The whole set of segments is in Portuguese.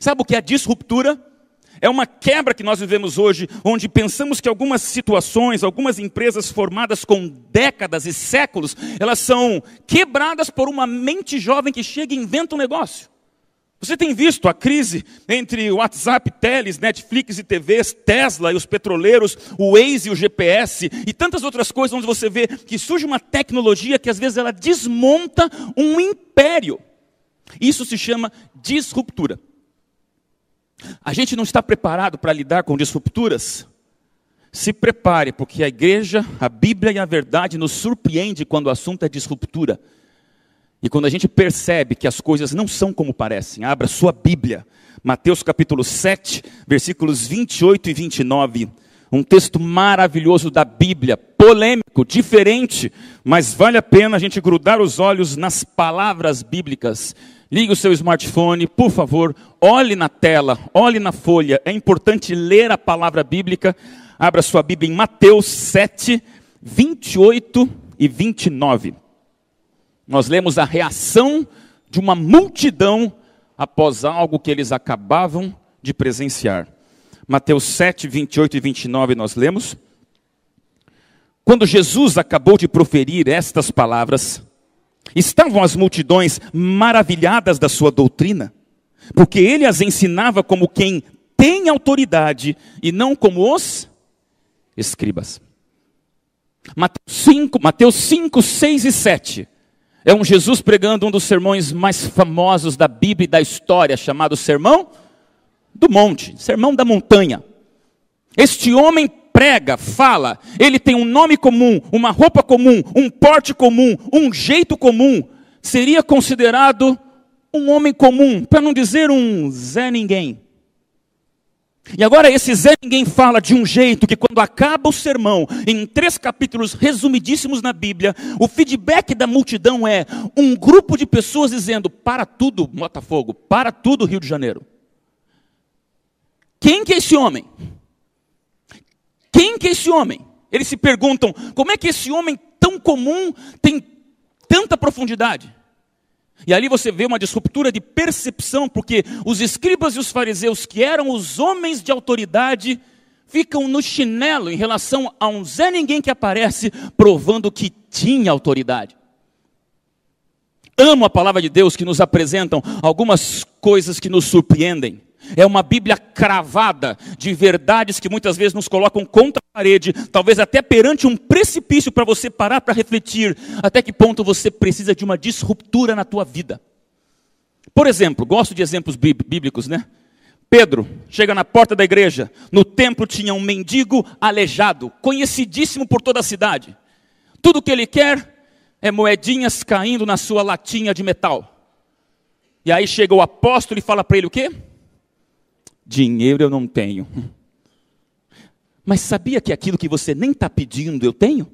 Sabe o que é disruptura? É uma quebra que nós vivemos hoje, onde pensamos que algumas situações, algumas empresas formadas com décadas e séculos, elas são quebradas por uma mente jovem que chega e inventa um negócio. Você tem visto a crise entre WhatsApp, teles, Netflix e TVs, Tesla e os petroleiros, o Waze e o GPS e tantas outras coisas onde você vê que surge uma tecnologia que às vezes ela desmonta um império. Isso se chama disruptura a gente não está preparado para lidar com disrupturas? Se prepare, porque a igreja, a Bíblia e a verdade nos surpreende quando o assunto é disruptura. E quando a gente percebe que as coisas não são como parecem, abra sua Bíblia, Mateus capítulo 7, versículos 28 e 29. Um texto maravilhoso da Bíblia, polêmico, diferente, mas vale a pena a gente grudar os olhos nas palavras bíblicas Ligue o seu smartphone, por favor, olhe na tela, olhe na folha. É importante ler a palavra bíblica. Abra sua Bíblia em Mateus 7, 28 e 29. Nós lemos a reação de uma multidão após algo que eles acabavam de presenciar. Mateus 7, 28 e 29 nós lemos. Quando Jesus acabou de proferir estas palavras, Estavam as multidões maravilhadas da sua doutrina, porque ele as ensinava como quem tem autoridade e não como os escribas. Mateus 5, Mateus 5, 6 e 7. É um Jesus pregando um dos sermões mais famosos da Bíblia e da história, chamado Sermão do Monte, Sermão da Montanha. Este homem prega, fala, ele tem um nome comum, uma roupa comum, um porte comum, um jeito comum, seria considerado um homem comum, para não dizer um Zé Ninguém. E agora esse Zé Ninguém fala de um jeito que quando acaba o sermão, em três capítulos resumidíssimos na Bíblia, o feedback da multidão é um grupo de pessoas dizendo, para tudo Botafogo, para tudo Rio de Janeiro. Quem que é esse homem? Quem que é esse homem? Eles se perguntam: como é que esse homem tão comum tem tanta profundidade? E ali você vê uma disruptura de percepção, porque os escribas e os fariseus, que eram os homens de autoridade, ficam no chinelo em relação a um Zé Ninguém que aparece provando que tinha autoridade. Amo a palavra de Deus que nos apresentam algumas coisas que nos surpreendem. É uma Bíblia cravada de verdades que muitas vezes nos colocam contra a parede, talvez até perante um precipício para você parar para refletir até que ponto você precisa de uma disruptura na tua vida. Por exemplo, gosto de exemplos bíblicos, né? Pedro chega na porta da igreja. No templo tinha um mendigo aleijado, conhecidíssimo por toda a cidade. Tudo que ele quer é moedinhas caindo na sua latinha de metal. E aí chega o apóstolo e fala para ele o quê? dinheiro eu não tenho. Mas sabia que aquilo que você nem está pedindo eu tenho?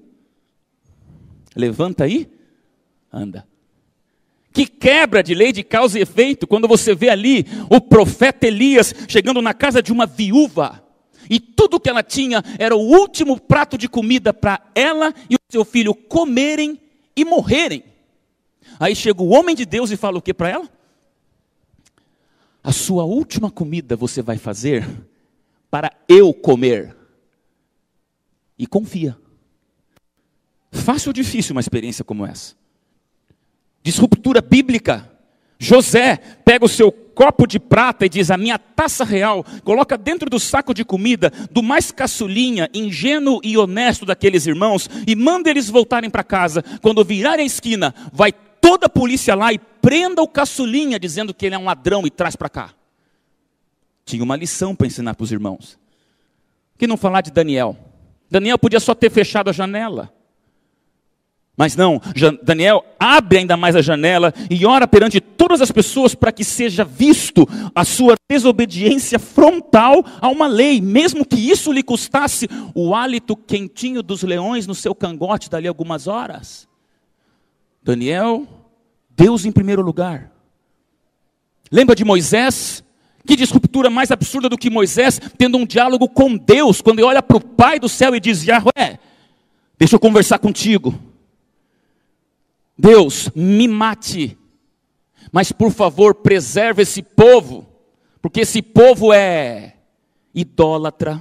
Levanta aí, anda. Que quebra de lei de causa e efeito quando você vê ali o profeta Elias chegando na casa de uma viúva e tudo que ela tinha era o último prato de comida para ela e o seu filho comerem e morrerem. Aí chega o homem de Deus e fala o que para ela? a sua última comida você vai fazer para eu comer. E confia. Fácil ou difícil uma experiência como essa? Disruptura bíblica. José pega o seu copo de prata e diz: A minha taça real, coloca dentro do saco de comida do mais caçulinha, ingênuo e honesto daqueles irmãos e manda eles voltarem para casa. Quando virarem a esquina, vai toda a polícia lá e prenda o caçulinha dizendo que ele é um ladrão e traz para cá. Tinha uma lição para ensinar para os irmãos. Que não falar de Daniel. Daniel podia só ter fechado a janela. Mas não, Daniel abre ainda mais a janela e ora perante todas as pessoas para que seja visto a sua desobediência frontal a uma lei, mesmo que isso lhe custasse o hálito quentinho dos leões no seu cangote dali algumas horas. Daniel Deus em primeiro lugar. Lembra de Moisés? Que disruptura mais absurda do que Moisés tendo um diálogo com Deus, quando ele olha para o Pai do céu e diz: Yahweh, deixa eu conversar contigo. Deus, me mate, mas por favor, preserve esse povo, porque esse povo é idólatra,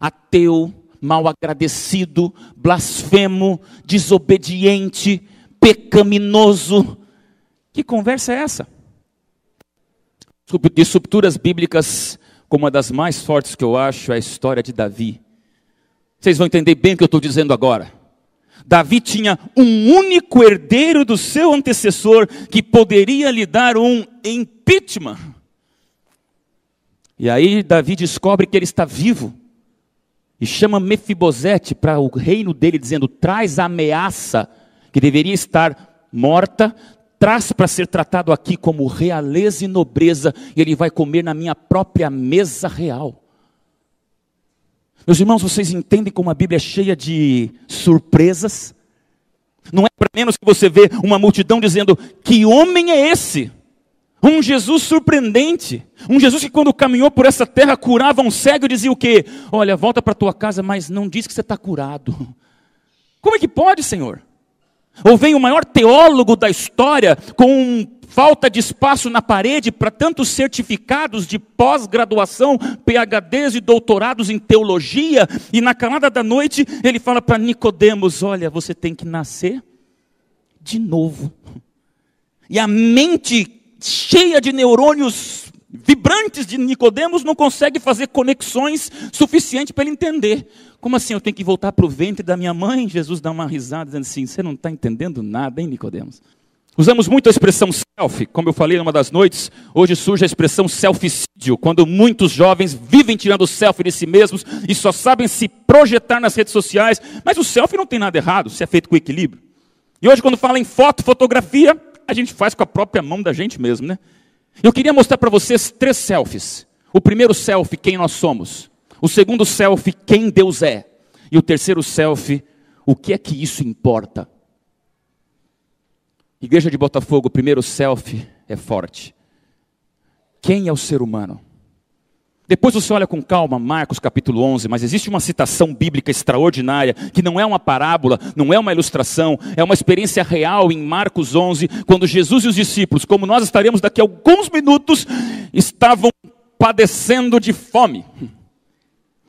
ateu, mal agradecido, blasfemo, desobediente, pecaminoso, que conversa é essa? De estruturas bíblicas, como uma das mais fortes que eu acho, é a história de Davi. Vocês vão entender bem o que eu estou dizendo agora. Davi tinha um único herdeiro do seu antecessor que poderia lhe dar um impeachment. E aí Davi descobre que ele está vivo e chama Mefibosete para o reino dele, dizendo: traz a ameaça que deveria estar morta, traz para ser tratado aqui como realeza e nobreza, e ele vai comer na minha própria mesa real. Meus irmãos, vocês entendem como a Bíblia é cheia de surpresas? Não é para menos que você vê uma multidão dizendo: Que homem é esse? Um Jesus surpreendente, um Jesus que quando caminhou por essa terra curava um cego e dizia o quê? Olha, volta para tua casa, mas não diz que você está curado. Como é que pode, Senhor? Ou vem o maior teólogo da história com falta de espaço na parede para tantos certificados de pós-graduação, PhDs e doutorados em teologia, e na calada da noite ele fala para Nicodemos: "Olha, você tem que nascer de novo". E a mente cheia de neurônios vibrantes de Nicodemos não consegue fazer conexões suficientes para ele entender. Como assim eu tenho que voltar para o ventre da minha mãe? Jesus dá uma risada dizendo assim: você não está entendendo nada, hein, Nicodemos? Usamos muito a expressão selfie, como eu falei numa das noites, hoje surge a expressão selficídio, quando muitos jovens vivem tirando selfie de si mesmos e só sabem se projetar nas redes sociais, mas o selfie não tem nada errado, se é feito com equilíbrio. E hoje quando fala em foto, fotografia, a gente faz com a própria mão da gente mesmo, né? Eu queria mostrar para vocês três selfies. O primeiro selfie, quem nós somos. O segundo selfie, quem Deus é. E o terceiro selfie, o que é que isso importa? Igreja de Botafogo, o primeiro selfie é forte. Quem é o ser humano? Depois você olha com calma Marcos capítulo 11, mas existe uma citação bíblica extraordinária, que não é uma parábola, não é uma ilustração, é uma experiência real em Marcos 11, quando Jesus e os discípulos, como nós estaremos daqui a alguns minutos, estavam padecendo de fome.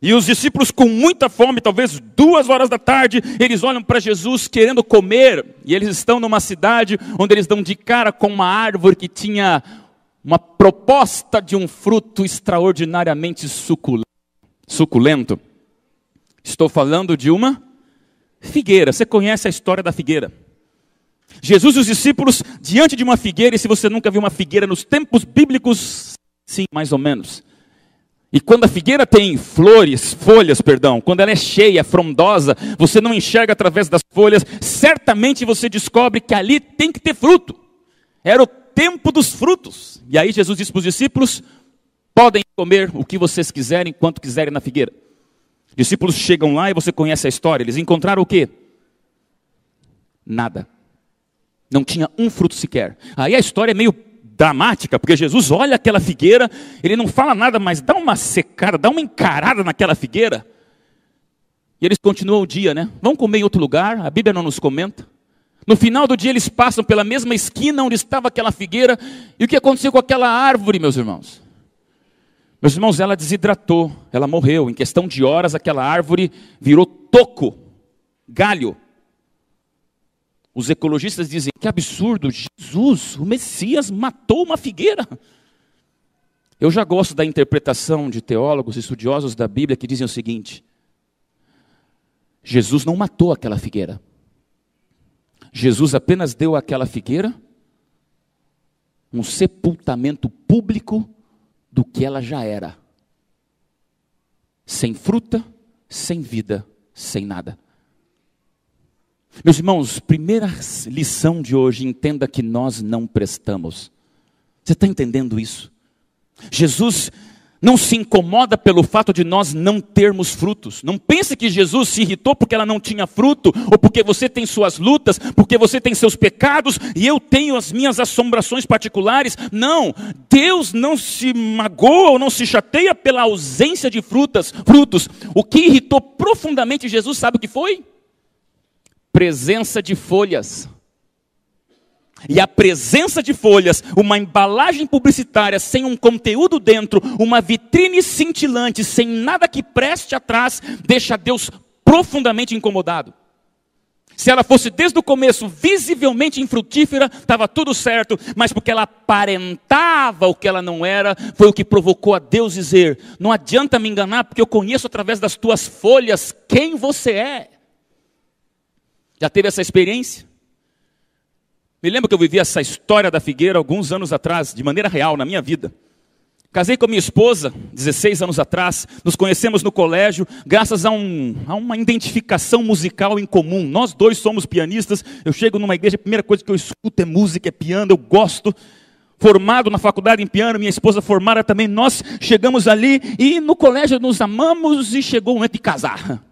E os discípulos com muita fome, talvez duas horas da tarde, eles olham para Jesus querendo comer, e eles estão numa cidade onde eles dão de cara com uma árvore que tinha uma proposta de um fruto extraordinariamente suculento. Estou falando de uma figueira. Você conhece a história da figueira? Jesus e os discípulos diante de uma figueira, e se você nunca viu uma figueira nos tempos bíblicos, sim, mais ou menos. E quando a figueira tem flores, folhas, perdão, quando ela é cheia, é frondosa, você não enxerga através das folhas, certamente você descobre que ali tem que ter fruto. Era o tempo dos frutos. E aí Jesus disse para os discípulos: podem comer o que vocês quiserem, quanto quiserem na figueira. Discípulos chegam lá e você conhece a história. Eles encontraram o quê? Nada. Não tinha um fruto sequer. Aí a história é meio dramática, porque Jesus olha aquela figueira, ele não fala nada, mas dá uma secada, dá uma encarada naquela figueira. E eles continuam o dia, né? Vão comer em outro lugar, a Bíblia não nos comenta. No final do dia, eles passam pela mesma esquina onde estava aquela figueira. E o que aconteceu com aquela árvore, meus irmãos? Meus irmãos, ela desidratou, ela morreu. Em questão de horas, aquela árvore virou toco, galho. Os ecologistas dizem: que absurdo, Jesus, o Messias, matou uma figueira. Eu já gosto da interpretação de teólogos, estudiosos da Bíblia, que dizem o seguinte: Jesus não matou aquela figueira. Jesus apenas deu àquela figueira um sepultamento público do que ela já era. Sem fruta, sem vida, sem nada. Meus irmãos, primeira lição de hoje, entenda que nós não prestamos. Você está entendendo isso? Jesus não se incomoda pelo fato de nós não termos frutos. Não pense que Jesus se irritou porque ela não tinha fruto, ou porque você tem suas lutas, porque você tem seus pecados e eu tenho as minhas assombrações particulares. Não, Deus não se magoa ou não se chateia pela ausência de frutas, frutos. O que irritou profundamente Jesus, sabe o que foi? Presença de folhas. E a presença de folhas, uma embalagem publicitária sem um conteúdo dentro, uma vitrine cintilante sem nada que preste atrás, deixa Deus profundamente incomodado. Se ela fosse desde o começo visivelmente infrutífera, estava tudo certo, mas porque ela aparentava o que ela não era, foi o que provocou a Deus dizer: Não adianta me enganar, porque eu conheço através das tuas folhas quem você é. Já teve essa experiência? Me lembro que eu vivi essa história da figueira alguns anos atrás, de maneira real, na minha vida. Casei com minha esposa, 16 anos atrás, nos conhecemos no colégio, graças a, um, a, uma identificação musical em comum. Nós dois somos pianistas, eu chego numa igreja, a primeira coisa que eu escuto é música, é piano, eu gosto. Formado na faculdade em piano, minha esposa formada também, nós chegamos ali e no colégio nos amamos e chegou o momento de casar.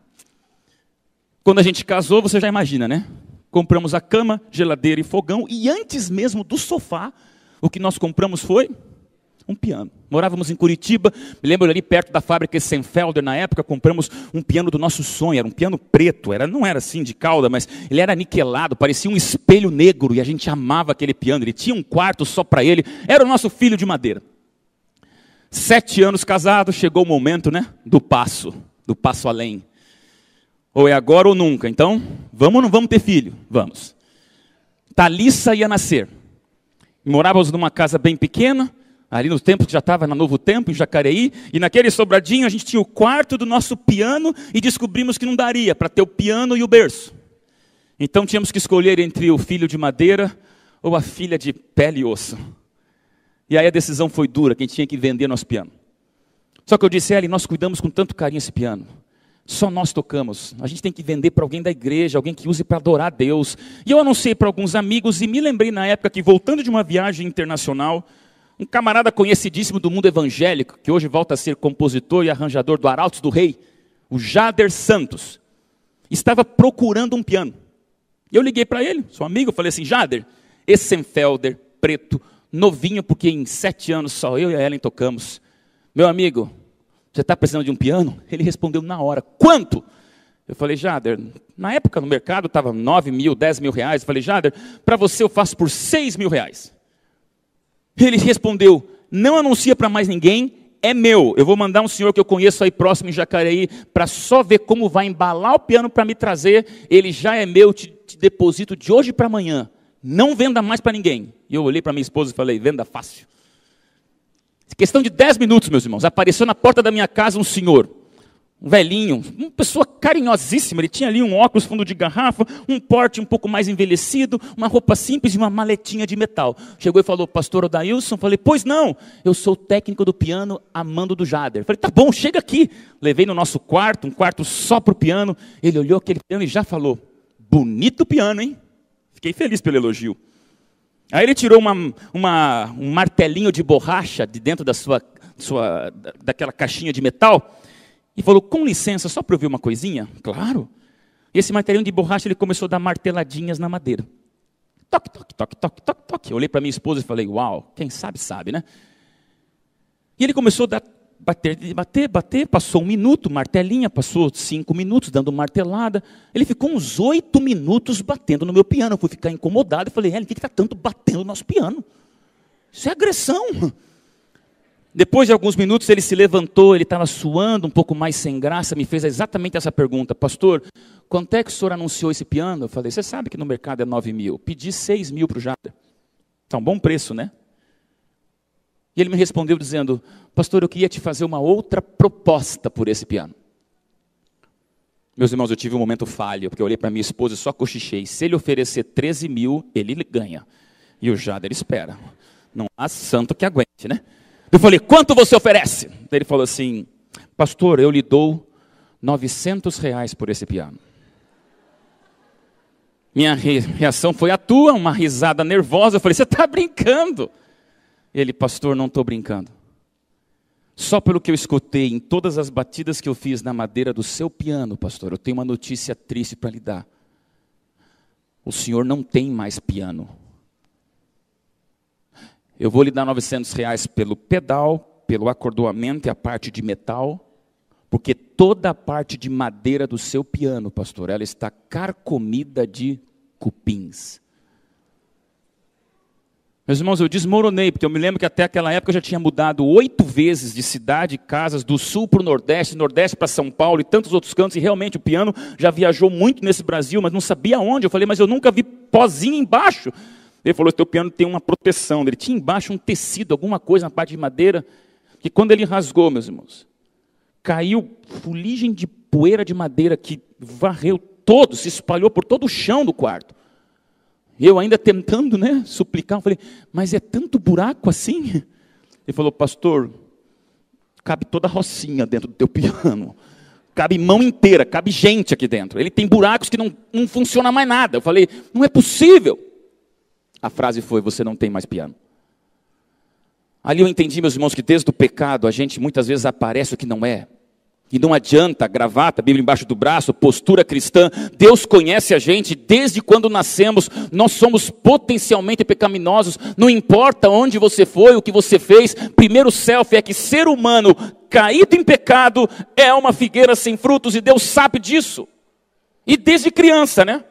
Quando a gente casou, você já imagina, né? compramos a cama, geladeira e fogão, e antes mesmo do sofá, o que nós compramos foi um piano. Morávamos em Curitiba, me lembro ali perto da fábrica Senfelder, na época, compramos um piano do nosso sonho, era um piano preto, era, não era assim de cauda, mas ele era aniquilado, parecia um espelho negro, e a gente amava aquele piano, ele tinha um quarto só para ele, era o nosso filho de madeira. Sete anos casado, chegou o momento né, do passo, do passo além. Ou é agora ou nunca. Então, vamos ou não vamos ter filho? Vamos. Thalissa ia nascer. Morávamos numa casa bem pequena, ali no tempo que já estava no Novo Tempo, em Jacareí, e naquele sobradinho a gente tinha o quarto do nosso piano e descobrimos que não daria para ter o piano e o berço. Então tínhamos que escolher entre o filho de madeira ou a filha de pele e osso. E aí a decisão foi dura, quem tinha que vender nosso piano. Só que eu disse a ele, nós cuidamos com tanto carinho esse piano. Só nós tocamos. A gente tem que vender para alguém da igreja, alguém que use para adorar a Deus. E eu anunciei para alguns amigos e me lembrei na época que, voltando de uma viagem internacional, um camarada conhecidíssimo do mundo evangélico, que hoje volta a ser compositor e arranjador do Arautos do Rei, o Jader Santos, estava procurando um piano. Eu liguei para ele, seu amigo, falei assim: Jader, Essenfelder, preto, novinho, porque em sete anos só eu e a Ellen tocamos. Meu amigo, você está precisando de um piano? Ele respondeu na hora: Quanto? Eu falei, Jader, na época no mercado estava 9 mil, 10 mil reais. Eu falei, Jader, para você eu faço por 6 mil reais. Ele respondeu: Não anuncia para mais ninguém, é meu. Eu vou mandar um senhor que eu conheço aí próximo em Jacareí para só ver como vai embalar o piano para me trazer. Ele já é meu, te, te deposito de hoje para amanhã. Não venda mais para ninguém. E eu olhei para minha esposa e falei: Venda fácil. Questão de 10 minutos, meus irmãos, apareceu na porta da minha casa um senhor, um velhinho, uma pessoa carinhosíssima. Ele tinha ali um óculos fundo de garrafa, um porte um pouco mais envelhecido, uma roupa simples e uma maletinha de metal. Chegou e falou, pastor Odailson, falei, pois não, eu sou técnico do piano Amando do Jader. Falei, tá bom, chega aqui. Levei no nosso quarto, um quarto só para o piano. Ele olhou aquele piano e já falou, bonito piano, hein? Fiquei feliz pelo elogio. Aí ele tirou uma, uma, um martelinho de borracha de dentro da sua, sua, daquela caixinha de metal e falou: Com licença, só para eu ver uma coisinha? Claro. E esse martelinho de borracha ele começou a dar marteladinhas na madeira. Toque, toque, toque, toque, toque, toque. Eu olhei para minha esposa e falei: Uau, quem sabe, sabe, né? E ele começou a dar bater, bater, bater, passou um minuto, martelinha, passou cinco minutos dando martelada. Ele ficou uns oito minutos batendo no meu piano. Eu fui ficar incomodado e falei, Helen, o que está tanto batendo no nosso piano? Isso é agressão. Depois de alguns minutos ele se levantou, ele estava suando, um pouco mais sem graça, me fez exatamente essa pergunta, pastor, quanto é que o senhor anunciou esse piano? Eu falei, você sabe que no mercado é nove mil, pedi seis mil para o Jada. Está um bom preço, né? E ele me respondeu dizendo: Pastor, eu queria te fazer uma outra proposta por esse piano. Meus irmãos, eu tive um momento falho, porque eu olhei para minha esposa e só cochichei. Se ele oferecer 13 mil, ele ganha. E o Jader espera. Não há santo que aguente, né? Eu falei, quanto você oferece? Ele falou assim, pastor, eu lhe dou 900 reais por esse piano. Minha reação foi a tua, uma risada nervosa. Eu falei, você está brincando. Ele, pastor, não estou brincando. Só pelo que eu escutei em todas as batidas que eu fiz na madeira do seu piano, pastor, eu tenho uma notícia triste para lhe dar. O senhor não tem mais piano. Eu vou lhe dar 900 reais pelo pedal, pelo acordoamento e a parte de metal, porque toda a parte de madeira do seu piano, pastor, ela está carcomida de cupins. Meus irmãos, eu desmoronei, porque eu me lembro que até aquela época eu já tinha mudado oito vezes de cidade, casas, do sul para o nordeste, nordeste para São Paulo e tantos outros cantos, e realmente o piano já viajou muito nesse Brasil, mas não sabia onde. Eu falei, mas eu nunca vi pozinho embaixo. Ele falou, teu piano tem uma proteção. Ele tinha embaixo um tecido, alguma coisa na parte de madeira, que quando ele rasgou, meus irmãos, caiu fuligem de poeira de madeira que varreu todo, se espalhou por todo o chão do quarto. Eu ainda tentando, né, suplicar, eu falei, mas é tanto buraco assim? Ele falou, pastor, cabe toda a rocinha dentro do teu piano. Cabe mão inteira, cabe gente aqui dentro. Ele tem buracos que não, não funciona mais nada. Eu falei, não é possível. A frase foi, você não tem mais piano. Ali eu entendi, meus irmãos, que desde o pecado a gente muitas vezes aparece o que não é. E não adianta gravata, Bíblia embaixo do braço, postura cristã. Deus conhece a gente desde quando nascemos. Nós somos potencialmente pecaminosos. Não importa onde você foi, o que você fez. Primeiro selfie é que ser humano caído em pecado é uma figueira sem frutos e Deus sabe disso. E desde criança, né?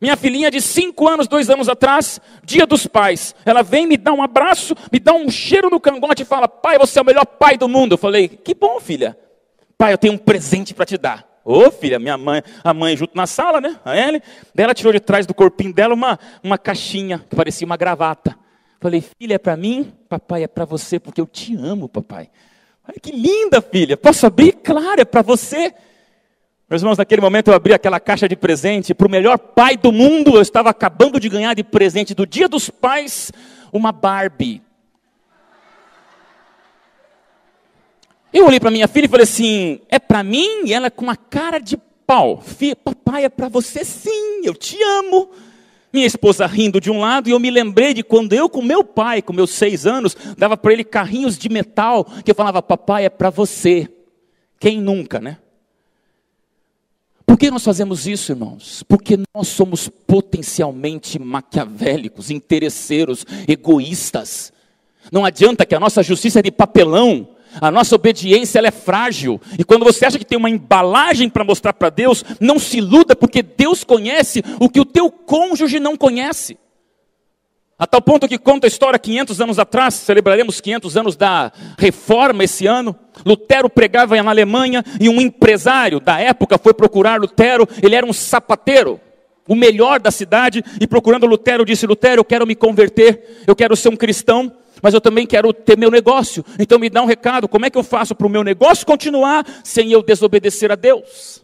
Minha filhinha de 5 anos, 2 anos atrás, dia dos pais, ela vem me dar um abraço, me dá um cheiro no cangote e fala: Pai, você é o melhor pai do mundo. Eu falei: Que bom, filha pai, eu tenho um presente para te dar. Ô oh, filha, minha mãe, a mãe junto na sala, né? A Ellie, Daí ela tirou de trás do corpinho dela uma, uma caixinha que parecia uma gravata. Falei, filha, é para mim, papai, é para você, porque eu te amo, papai. Olha que linda, filha. Posso abrir? Claro, é para você. Meus irmãos, naquele momento eu abri aquela caixa de presente para o melhor pai do mundo. Eu estava acabando de ganhar de presente do Dia dos Pais uma Barbie. Eu olhei para minha filha e falei assim: é para mim? E ela com a cara de pau: Fia, papai, é para você sim, eu te amo. Minha esposa rindo de um lado, e eu me lembrei de quando eu, com meu pai, com meus seis anos, dava para ele carrinhos de metal, que eu falava: papai, é para você. Quem nunca, né? Por que nós fazemos isso, irmãos? Porque nós somos potencialmente maquiavélicos, interesseiros, egoístas. Não adianta que a nossa justiça é de papelão, a nossa obediência ela é frágil. E quando você acha que tem uma embalagem para mostrar para Deus, não se iluda, porque Deus conhece o que o teu cônjuge não conhece. A tal ponto que conta a história 500 anos atrás, celebraremos 500 anos da reforma esse ano. Lutero pregava na Alemanha e um empresário da época foi procurar Lutero, ele era um sapateiro, o melhor da cidade, e procurando Lutero disse: Lutero, eu quero me converter, eu quero ser um cristão mas eu também quero ter meu negócio. Então me dá um recado: como é que eu faço para o meu negócio continuar sem eu desobedecer a Deus?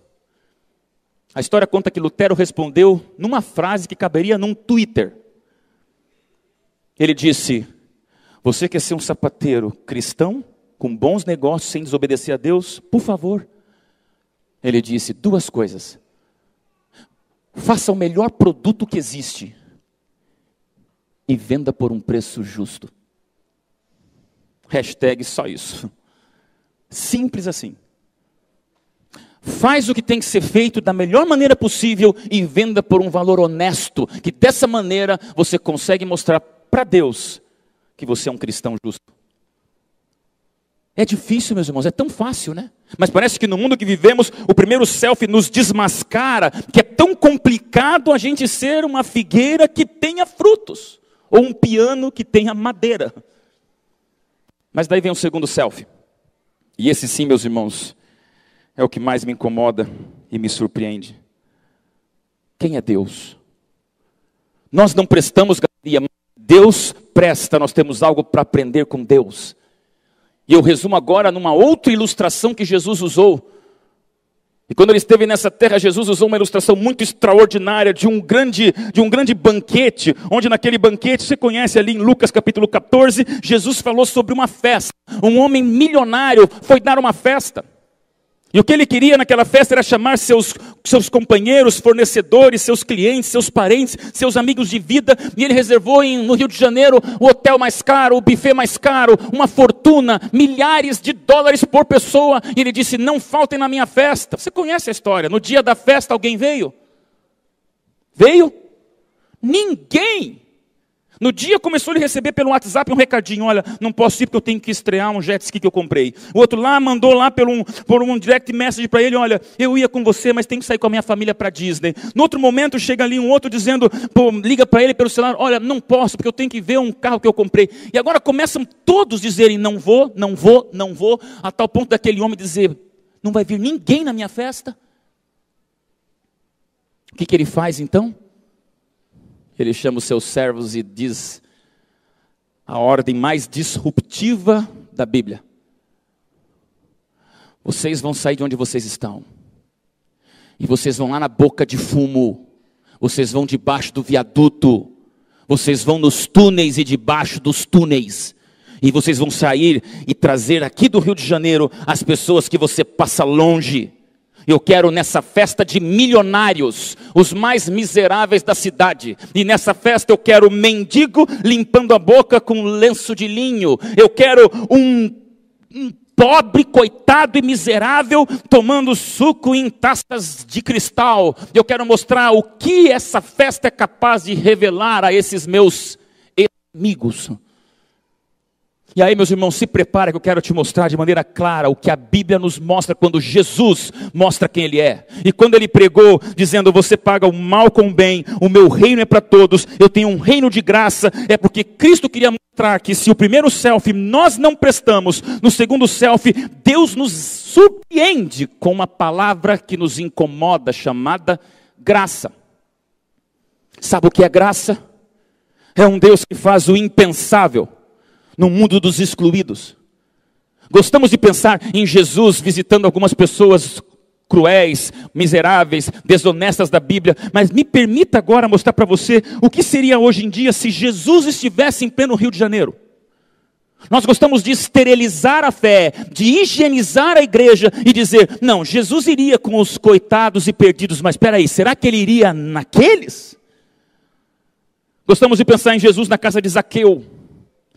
A história conta que Lutero respondeu numa frase que caberia num Twitter. Ele disse: Você quer ser um sapateiro cristão, com bons negócios, sem desobedecer a Deus? Por favor. Ele disse duas coisas. Faça o melhor produto que existe e venda por um preço justo. Hashtag só isso. Simples assim. Faz o que tem que ser feito da melhor maneira possível e venda por um valor honesto, que dessa maneira você consegue mostrar para Deus que você é um cristão justo. É difícil, meus irmãos, é tão fácil, né? Mas parece que no mundo que vivemos, o primeiro selfie nos desmascara que é tão complicado a gente ser uma figueira que tenha frutos, ou um piano que tenha madeira. Mas daí vem um segundo selfie. E esse sim, meus irmãos, é o que mais me incomoda e me surpreende. Quem é Deus? Nós não prestamos galeria, mas Deus presta, nós temos algo para aprender com Deus. E eu resumo agora numa outra ilustração que Jesus usou e quando ele esteve nessa terra, Jesus usou uma ilustração muito extraordinária de um grande, de um grande banquete, onde naquele banquete, você conhece ali em Lucas capítulo 14, Jesus falou sobre uma festa. Um homem milionário foi dar uma festa. E o que ele queria naquela festa era chamar seus, seus companheiros, fornecedores, seus clientes, seus parentes, seus amigos de vida. E ele reservou em, no Rio de Janeiro o hotel mais caro, o buffet mais caro, uma fortuna, milhares de dólares por pessoa. E ele disse: Não faltem na minha festa. Você conhece a história? No dia da festa alguém veio? Veio? Ninguém. No dia começou a receber pelo WhatsApp um recadinho, olha, não posso ir porque eu tenho que estrear um jet ski que eu comprei. O outro lá mandou lá por um, por um direct message para ele, olha, eu ia com você, mas tenho que sair com a minha família para Disney. No outro momento chega ali um outro dizendo, pô, liga para ele pelo celular, olha, não posso porque eu tenho que ver um carro que eu comprei. E agora começam todos dizerem não vou, não vou, não vou, a tal ponto daquele homem dizer, não vai vir ninguém na minha festa. O que, que ele faz então? Ele chama os seus servos e diz a ordem mais disruptiva da Bíblia: Vocês vão sair de onde vocês estão, e vocês vão lá na boca de fumo, vocês vão debaixo do viaduto, vocês vão nos túneis e debaixo dos túneis. E vocês vão sair e trazer aqui do Rio de Janeiro as pessoas que você passa longe eu quero nessa festa de milionários, os mais miseráveis da cidade. E nessa festa eu quero mendigo limpando a boca com um lenço de linho. Eu quero um, um pobre, coitado e miserável tomando suco em taças de cristal. Eu quero mostrar o que essa festa é capaz de revelar a esses meus amigos. E aí, meus irmãos, se prepara que eu quero te mostrar de maneira clara o que a Bíblia nos mostra quando Jesus mostra quem Ele é. E quando Ele pregou, dizendo: Você paga o mal com o bem, o meu reino é para todos, eu tenho um reino de graça, é porque Cristo queria mostrar que se o primeiro selfie nós não prestamos, no segundo selfie, Deus nos surpreende com uma palavra que nos incomoda, chamada graça. Sabe o que é graça? É um Deus que faz o impensável no mundo dos excluídos. Gostamos de pensar em Jesus visitando algumas pessoas cruéis, miseráveis, desonestas da Bíblia, mas me permita agora mostrar para você o que seria hoje em dia se Jesus estivesse em pleno Rio de Janeiro. Nós gostamos de esterilizar a fé, de higienizar a igreja e dizer: não, Jesus iria com os coitados e perdidos, mas espera aí, será que ele iria naqueles? Gostamos de pensar em Jesus na casa de Zaqueu,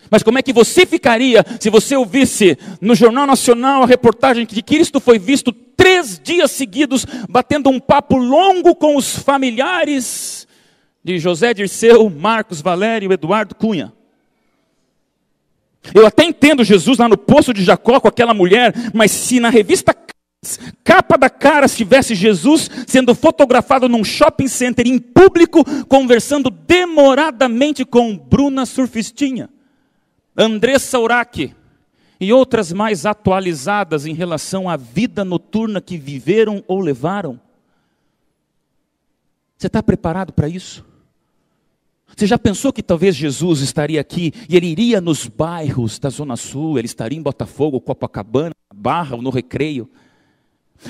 mas como é que você ficaria se você ouvisse no Jornal Nacional a reportagem que Cristo foi visto três dias seguidos batendo um papo longo com os familiares de José Dirceu, Marcos Valério, e Eduardo Cunha? Eu até entendo Jesus lá no poço de Jacó com aquela mulher, mas se na revista capa da cara estivesse Jesus sendo fotografado num shopping center em público, conversando demoradamente com Bruna Surfistinha. Andressa Urach e outras mais atualizadas em relação à vida noturna que viveram ou levaram. Você está preparado para isso? Você já pensou que talvez Jesus estaria aqui e ele iria nos bairros da Zona Sul, ele estaria em Botafogo, Copacabana, Barra ou no Recreio?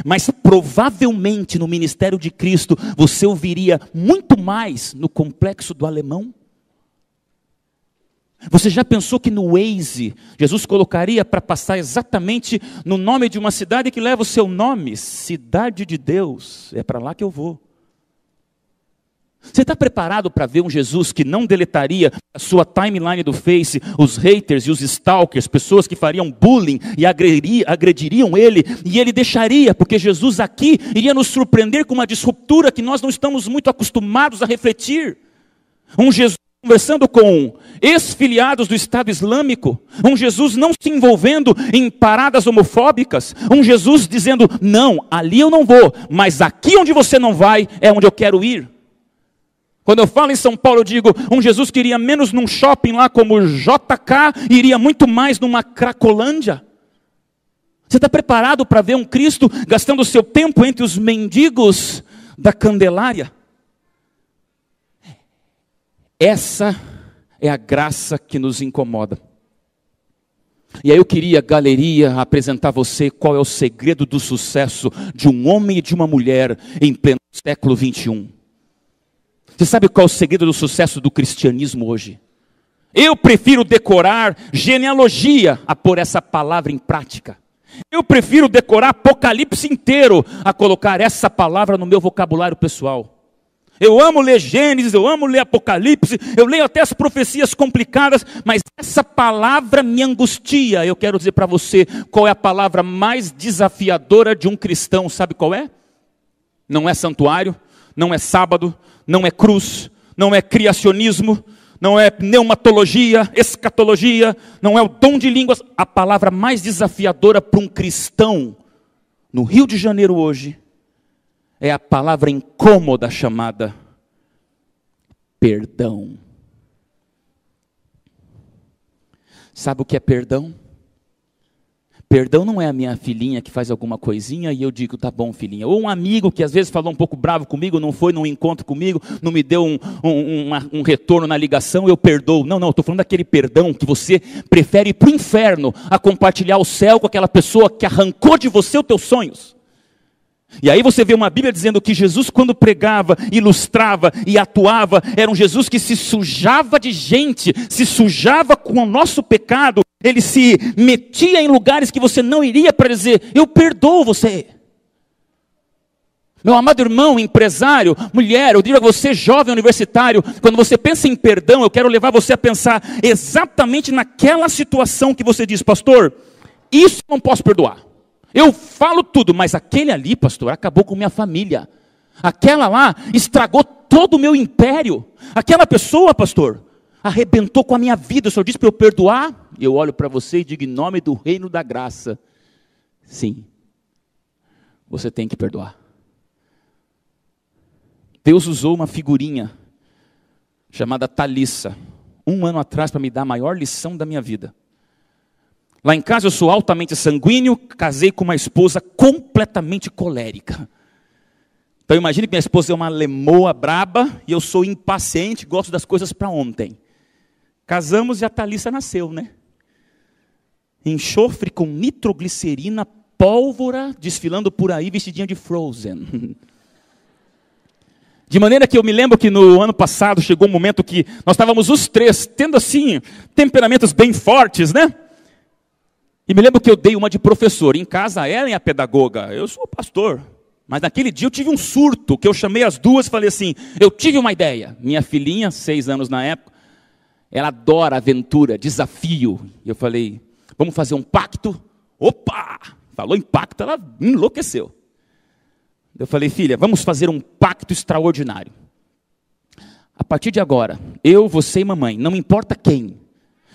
Mas provavelmente no ministério de Cristo você ouviria muito mais no complexo do alemão você já pensou que no Waze Jesus colocaria para passar exatamente no nome de uma cidade que leva o seu nome? Cidade de Deus, é para lá que eu vou. Você está preparado para ver um Jesus que não deletaria a sua timeline do Face, os haters e os stalkers, pessoas que fariam bullying e agrediriam, agrediriam ele, e ele deixaria, porque Jesus aqui iria nos surpreender com uma disruptura que nós não estamos muito acostumados a refletir. Um Jesus conversando com exfiliados do Estado Islâmico, um Jesus não se envolvendo em paradas homofóbicas, um Jesus dizendo: não, ali eu não vou, mas aqui onde você não vai é onde eu quero ir. Quando eu falo em São Paulo, eu digo: um Jesus que iria menos num shopping lá como JK, iria muito mais numa Cracolândia. Você está preparado para ver um Cristo gastando o seu tempo entre os mendigos da Candelária? Essa é a graça que nos incomoda. E aí eu queria, galeria, apresentar a você qual é o segredo do sucesso de um homem e de uma mulher em pleno século 21. Você sabe qual é o segredo do sucesso do cristianismo hoje? Eu prefiro decorar genealogia a pôr essa palavra em prática. Eu prefiro decorar Apocalipse inteiro a colocar essa palavra no meu vocabulário pessoal. Eu amo ler Gênesis, eu amo ler Apocalipse, eu leio até as profecias complicadas, mas essa palavra me angustia. Eu quero dizer para você qual é a palavra mais desafiadora de um cristão, sabe qual é? Não é santuário, não é sábado, não é cruz, não é criacionismo, não é pneumatologia, escatologia, não é o dom de línguas. A palavra mais desafiadora para um cristão no Rio de Janeiro hoje é a palavra incômoda chamada perdão. Sabe o que é perdão? Perdão não é a minha filhinha que faz alguma coisinha e eu digo, tá bom, filhinha. Ou um amigo que às vezes falou um pouco bravo comigo, não foi num encontro comigo, não me deu um, um, uma, um retorno na ligação, eu perdoo. Não, não, estou falando daquele perdão que você prefere ir para o inferno a compartilhar o céu com aquela pessoa que arrancou de você os teus sonhos. E aí você vê uma Bíblia dizendo que Jesus, quando pregava, ilustrava e atuava, era um Jesus que se sujava de gente, se sujava com o nosso pecado, ele se metia em lugares que você não iria para dizer: Eu perdoo você. Meu amado irmão, empresário, mulher, eu digo a você, jovem universitário, quando você pensa em perdão, eu quero levar você a pensar exatamente naquela situação que você diz, pastor, isso eu não posso perdoar. Eu falo tudo, mas aquele ali, pastor, acabou com minha família. Aquela lá estragou todo o meu império. Aquela pessoa, pastor, arrebentou com a minha vida. O senhor disse para eu perdoar? Eu olho para você e digo em nome do reino da graça. Sim, você tem que perdoar. Deus usou uma figurinha chamada Talissa, um ano atrás, para me dar a maior lição da minha vida. Lá em casa eu sou altamente sanguíneo, casei com uma esposa completamente colérica. Então imagine que minha esposa é uma lemoa braba e eu sou impaciente, gosto das coisas para ontem. Casamos e a Thalissa nasceu, né? Enxofre com nitroglicerina, pólvora, desfilando por aí vestidinha de Frozen. De maneira que eu me lembro que no ano passado chegou um momento que nós estávamos os três tendo assim temperamentos bem fortes, né? E me lembro que eu dei uma de professor. Em casa, ela é a pedagoga. Eu sou pastor. Mas naquele dia eu tive um surto, que eu chamei as duas e falei assim: eu tive uma ideia. Minha filhinha, seis anos na época, ela adora aventura, desafio. E eu falei: vamos fazer um pacto? Opa! Falou em pacto, ela enlouqueceu. Eu falei: filha, vamos fazer um pacto extraordinário. A partir de agora, eu, você e mamãe, não importa quem,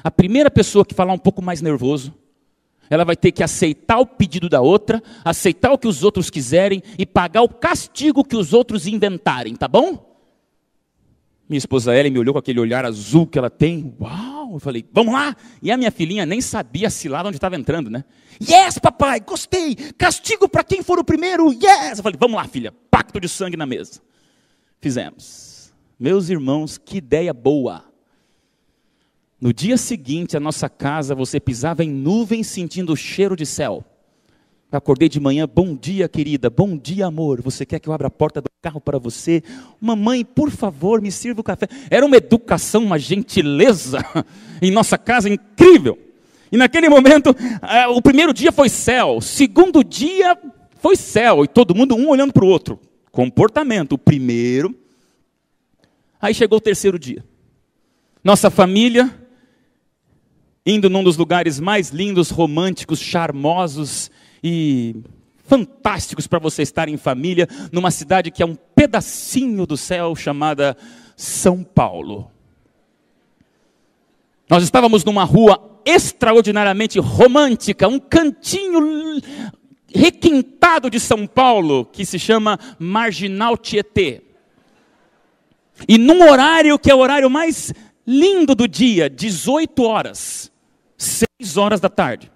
a primeira pessoa que falar um pouco mais nervoso, ela vai ter que aceitar o pedido da outra, aceitar o que os outros quiserem e pagar o castigo que os outros inventarem, tá bom? Minha esposa Ellen me olhou com aquele olhar azul que ela tem. Uau! Eu falei, vamos lá! E a minha filhinha nem sabia se lá onde estava entrando, né? Yes, papai, gostei! Castigo para quem for o primeiro! Yes! Eu falei, vamos lá, filha, pacto de sangue na mesa. Fizemos. Meus irmãos, que ideia boa! No dia seguinte, a nossa casa, você pisava em nuvens sentindo o cheiro de céu. Eu acordei de manhã, bom dia, querida, bom dia, amor. Você quer que eu abra a porta do carro para você? Mamãe, por favor, me sirva o café. Era uma educação, uma gentileza em nossa casa incrível. E naquele momento, eh, o primeiro dia foi céu, o segundo dia foi céu, e todo mundo um olhando para o outro. Comportamento, o primeiro. Aí chegou o terceiro dia. Nossa família indo num dos lugares mais lindos, românticos, charmosos e fantásticos para você estar em família, numa cidade que é um pedacinho do céu chamada São Paulo. Nós estávamos numa rua extraordinariamente romântica, um cantinho requintado de São Paulo, que se chama Marginal Tietê. E num horário que é o horário mais lindo do dia, 18 horas, seis horas da tarde.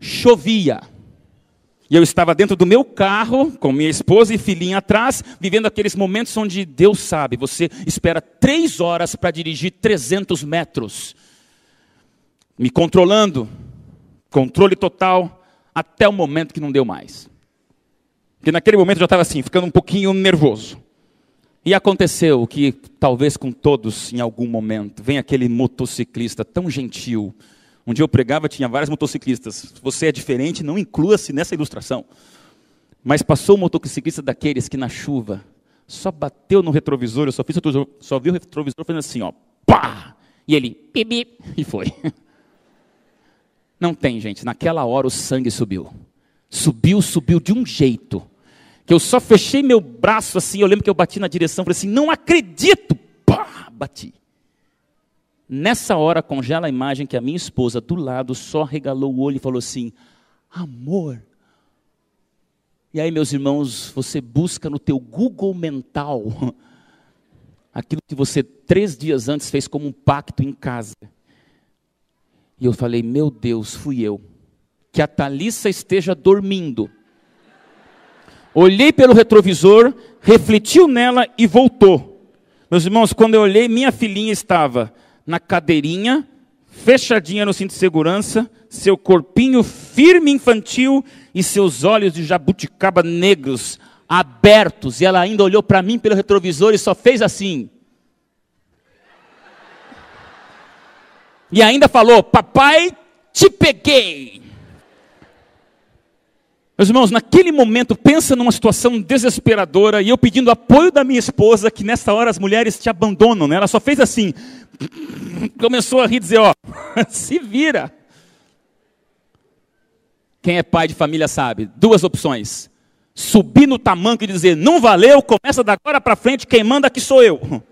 Chovia. E eu estava dentro do meu carro, com minha esposa e filhinha atrás, vivendo aqueles momentos onde Deus sabe, você espera três horas para dirigir 300 metros. Me controlando, controle total, até o momento que não deu mais. Porque naquele momento eu já estava assim, ficando um pouquinho nervoso. E aconteceu o que talvez com todos em algum momento, vem aquele motociclista tão gentil. Um dia eu pregava, tinha vários motociclistas. Você é diferente, não inclua-se nessa ilustração. Mas passou um motociclista daqueles que na chuva só bateu no retrovisor, eu só fiz só vi o retrovisor fazendo assim, ó, pá! E ele, bibi, e foi. Não tem, gente, naquela hora o sangue subiu. Subiu, subiu de um jeito que eu só fechei meu braço assim, eu lembro que eu bati na direção, falei assim, não acredito, pá, bati. Nessa hora congela a imagem que a minha esposa do lado só regalou o olho e falou assim, amor. E aí meus irmãos, você busca no teu Google mental aquilo que você três dias antes fez como um pacto em casa. E eu falei, meu Deus, fui eu. Que a Talissa esteja dormindo Olhei pelo retrovisor, refletiu nela e voltou. Meus irmãos, quando eu olhei, minha filhinha estava na cadeirinha, fechadinha no cinto de segurança, seu corpinho firme infantil e seus olhos de jabuticaba negros abertos. E ela ainda olhou para mim pelo retrovisor e só fez assim. E ainda falou: Papai, te peguei. Meus irmãos, naquele momento, pensa numa situação desesperadora e eu pedindo apoio da minha esposa, que nessa hora as mulheres te abandonam, né? Ela só fez assim, começou a rir dizer, ó, se vira. Quem é pai de família sabe, duas opções. Subir no tamanco e dizer, não valeu, começa da agora para frente, quem manda aqui sou eu.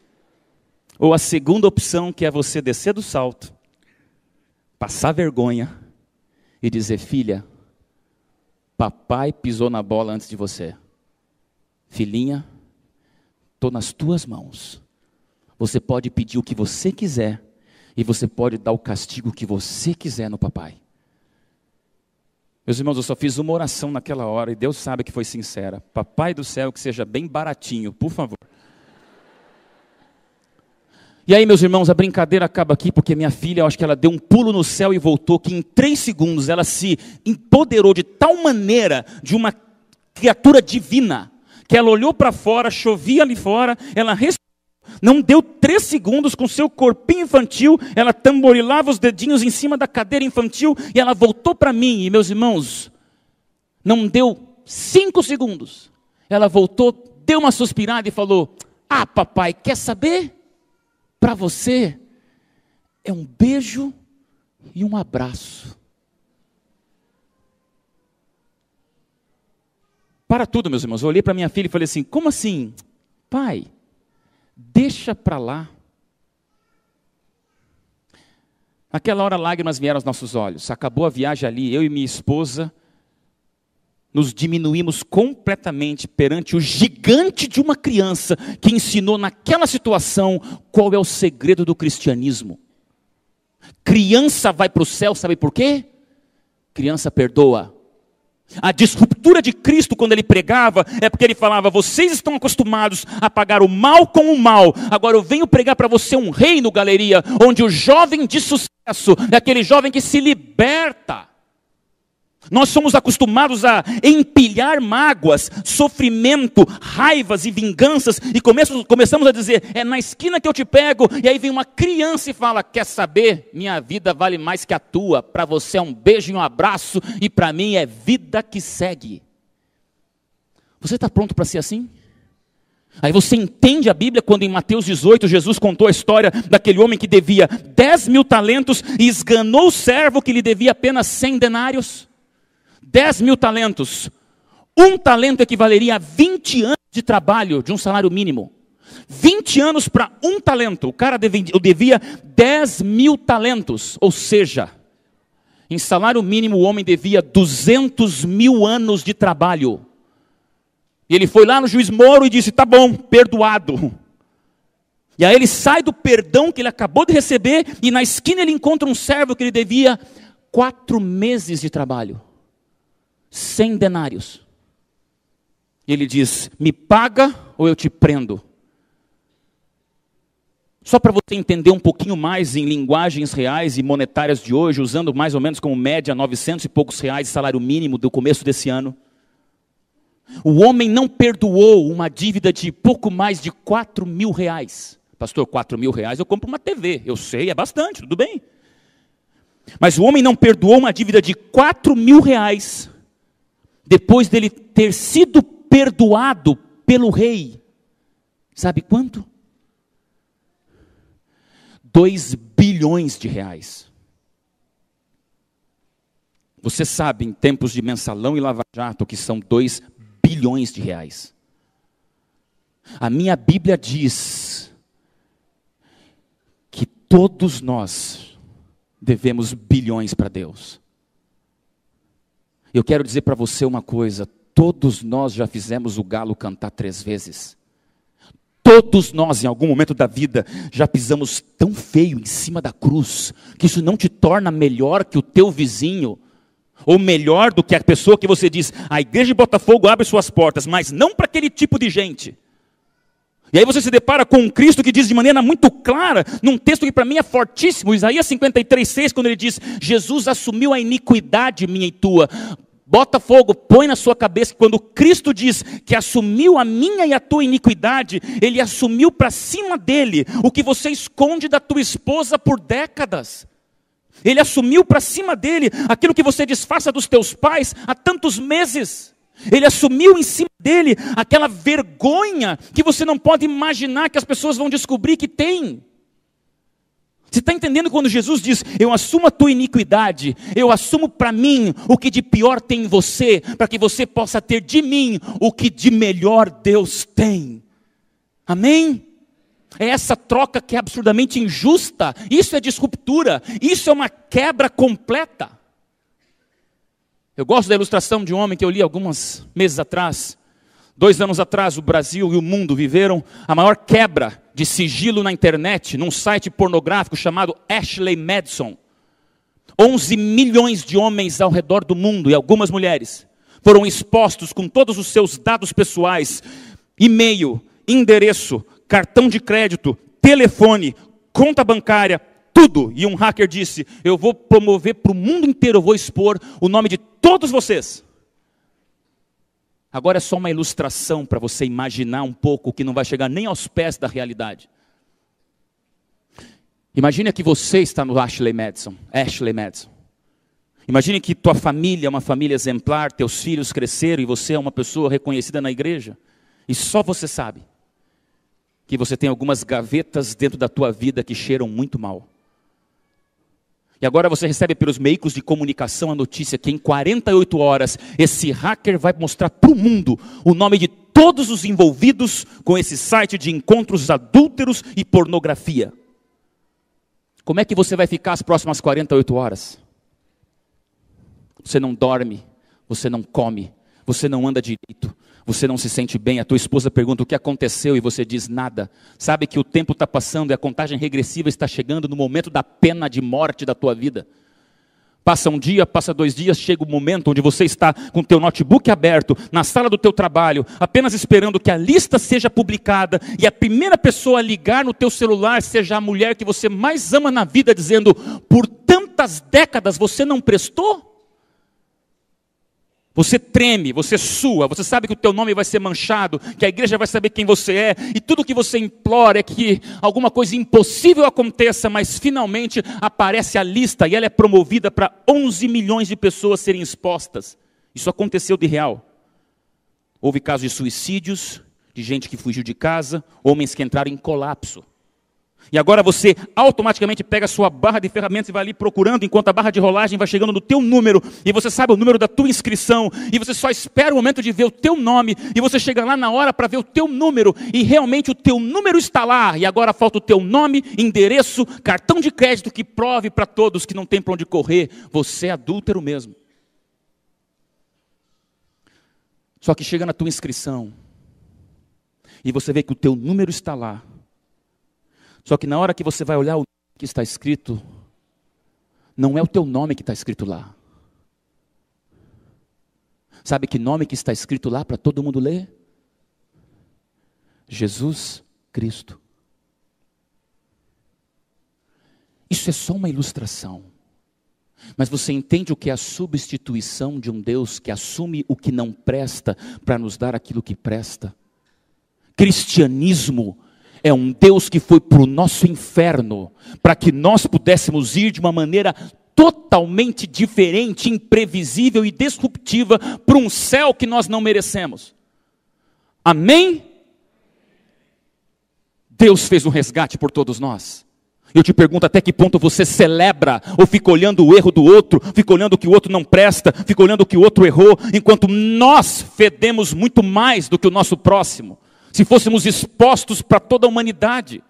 Ou a segunda opção, que é você descer do salto, passar vergonha e dizer, filha, Papai pisou na bola antes de você. Filhinha, estou nas tuas mãos. Você pode pedir o que você quiser e você pode dar o castigo que você quiser no papai. Meus irmãos, eu só fiz uma oração naquela hora e Deus sabe que foi sincera. Papai do céu, que seja bem baratinho, por favor. E aí, meus irmãos, a brincadeira acaba aqui, porque minha filha, eu acho que ela deu um pulo no céu e voltou, que em três segundos ela se empoderou de tal maneira de uma criatura divina, que ela olhou para fora, chovia ali fora, ela respirou, não deu três segundos com seu corpinho infantil, ela tamborilava os dedinhos em cima da cadeira infantil e ela voltou para mim, e meus irmãos, não deu cinco segundos, ela voltou, deu uma suspirada e falou: Ah, papai, quer saber? para você é um beijo e um abraço. Para tudo, meus irmãos. Eu olhei para minha filha e falei assim: como assim? Pai, deixa para lá. Naquela hora, lágrimas vieram aos nossos olhos. Acabou a viagem ali, eu e minha esposa nos diminuímos completamente perante o gigante de uma criança que ensinou naquela situação qual é o segredo do cristianismo. Criança vai para o céu, sabe por quê? Criança perdoa. A disruptura de Cristo quando ele pregava é porque ele falava: vocês estão acostumados a pagar o mal com o mal, agora eu venho pregar para você um reino, galeria, onde o jovem de sucesso é aquele jovem que se liberta nós somos acostumados a empilhar mágoas, sofrimento, raivas e vinganças, e começamos a dizer: é na esquina que eu te pego. E aí vem uma criança e fala: quer saber? Minha vida vale mais que a tua. Para você é um beijo e um abraço, e para mim é vida que segue. Você está pronto para ser assim? Aí você entende a Bíblia quando em Mateus 18 Jesus contou a história daquele homem que devia 10 mil talentos e esganou o servo que lhe devia apenas 100 denários. 10 mil talentos. Um talento equivaleria a 20 anos de trabalho de um salário mínimo. 20 anos para um talento. O cara devia, devia 10 mil talentos. Ou seja, em salário mínimo, o homem devia 200 mil anos de trabalho. E ele foi lá no juiz Moro e disse: tá bom, perdoado. E aí ele sai do perdão que ele acabou de receber, e na esquina ele encontra um servo que ele devia quatro meses de trabalho cem denários. E ele diz: Me paga ou eu te prendo. Só para você entender um pouquinho mais em linguagens reais e monetárias de hoje, usando mais ou menos como média 900 e poucos reais de salário mínimo do começo desse ano. O homem não perdoou uma dívida de pouco mais de 4 mil reais. Pastor, 4 mil reais eu compro uma TV. Eu sei, é bastante, tudo bem. Mas o homem não perdoou uma dívida de 4 mil reais depois dele ter sido perdoado pelo rei, sabe quanto? 2 bilhões de reais. Você sabe em tempos de mensalão e lava-jato que são 2 bilhões de reais. A minha Bíblia diz que todos nós devemos bilhões para Deus. Eu quero dizer para você uma coisa: todos nós já fizemos o galo cantar três vezes. Todos nós, em algum momento da vida, já pisamos tão feio em cima da cruz, que isso não te torna melhor que o teu vizinho, ou melhor do que a pessoa que você diz, a igreja de Botafogo abre suas portas, mas não para aquele tipo de gente. E aí você se depara com um Cristo que diz de maneira muito clara, num texto que para mim é fortíssimo, Isaías 53,6, quando ele diz: Jesus assumiu a iniquidade minha e tua. Bota fogo, põe na sua cabeça que quando Cristo diz que assumiu a minha e a tua iniquidade, ele assumiu para cima dele o que você esconde da tua esposa por décadas. Ele assumiu para cima dele aquilo que você disfarça dos teus pais há tantos meses. Ele assumiu em cima dele, aquela vergonha que você não pode imaginar que as pessoas vão descobrir que tem. Você está entendendo quando Jesus diz: Eu assumo a tua iniquidade, eu assumo para mim o que de pior tem em você, para que você possa ter de mim o que de melhor Deus tem. Amém? É essa troca que é absurdamente injusta, isso é disruptura, isso é uma quebra completa. Eu gosto da ilustração de um homem que eu li alguns meses atrás, Dois anos atrás, o Brasil e o mundo viveram a maior quebra de sigilo na internet, num site pornográfico chamado Ashley Madison. 11 milhões de homens ao redor do mundo e algumas mulheres foram expostos com todos os seus dados pessoais, e-mail, endereço, cartão de crédito, telefone, conta bancária, tudo. E um hacker disse: Eu vou promover para o mundo inteiro, eu vou expor o nome de todos vocês. Agora é só uma ilustração para você imaginar um pouco que não vai chegar nem aos pés da realidade. Imagine que você está no Ashley Madison, Ashley Madison. Imagine que tua família é uma família exemplar, teus filhos cresceram e você é uma pessoa reconhecida na igreja. E só você sabe que você tem algumas gavetas dentro da tua vida que cheiram muito mal. E agora você recebe pelos veículos de comunicação a notícia que em 48 horas esse hacker vai mostrar para o mundo o nome de todos os envolvidos com esse site de encontros adúlteros e pornografia. Como é que você vai ficar as próximas 48 horas? Você não dorme, você não come, você não anda direito, você não se sente bem, a tua esposa pergunta o que aconteceu e você diz nada. Sabe que o tempo está passando e a contagem regressiva está chegando no momento da pena de morte da tua vida. Passa um dia, passa dois dias, chega o momento onde você está com o teu notebook aberto, na sala do teu trabalho, apenas esperando que a lista seja publicada e a primeira pessoa a ligar no teu celular seja a mulher que você mais ama na vida, dizendo: por tantas décadas você não prestou? Você treme, você sua, você sabe que o teu nome vai ser manchado, que a igreja vai saber quem você é, e tudo que você implora é que alguma coisa impossível aconteça, mas finalmente aparece a lista e ela é promovida para 11 milhões de pessoas serem expostas. Isso aconteceu de real. Houve casos de suicídios, de gente que fugiu de casa, homens que entraram em colapso. E agora você automaticamente pega a sua barra de ferramentas e vai ali procurando, enquanto a barra de rolagem vai chegando no teu número, e você sabe o número da tua inscrição, e você só espera o momento de ver o teu nome, e você chega lá na hora para ver o teu número, e realmente o teu número está lá, e agora falta o teu nome, endereço, cartão de crédito que prove para todos que não tem para onde correr, você é adúltero mesmo. Só que chega na tua inscrição, e você vê que o teu número está lá, só que na hora que você vai olhar o que está escrito, não é o teu nome que está escrito lá. Sabe que nome que está escrito lá para todo mundo ler? Jesus Cristo. Isso é só uma ilustração. Mas você entende o que é a substituição de um Deus que assume o que não presta para nos dar aquilo que presta? Cristianismo é um Deus que foi para o nosso inferno, para que nós pudéssemos ir de uma maneira totalmente diferente, imprevisível e disruptiva para um céu que nós não merecemos. Amém? Deus fez um resgate por todos nós. Eu te pergunto até que ponto você celebra ou fica olhando o erro do outro, fica olhando que o outro não presta, fica olhando que o outro errou, enquanto nós fedemos muito mais do que o nosso próximo se fôssemos expostos para toda a humanidade.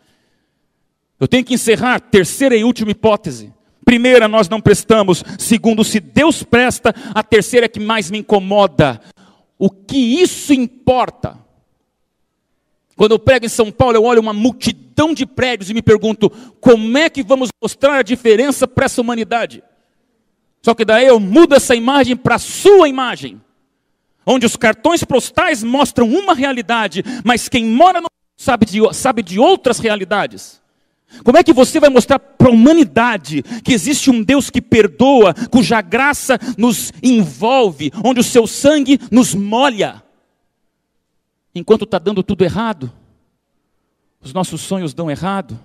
Eu tenho que encerrar, terceira e última hipótese. Primeira, nós não prestamos. Segundo, se Deus presta, a terceira é que mais me incomoda. O que isso importa? Quando eu prego em São Paulo, eu olho uma multidão de prédios e me pergunto: como é que vamos mostrar a diferença para essa humanidade? Só que daí eu mudo essa imagem para a sua imagem onde os cartões postais mostram uma realidade, mas quem mora no sabe de, sabe de outras realidades. Como é que você vai mostrar para a humanidade que existe um Deus que perdoa, cuja graça nos envolve, onde o seu sangue nos molha, enquanto está dando tudo errado? Os nossos sonhos dão errado.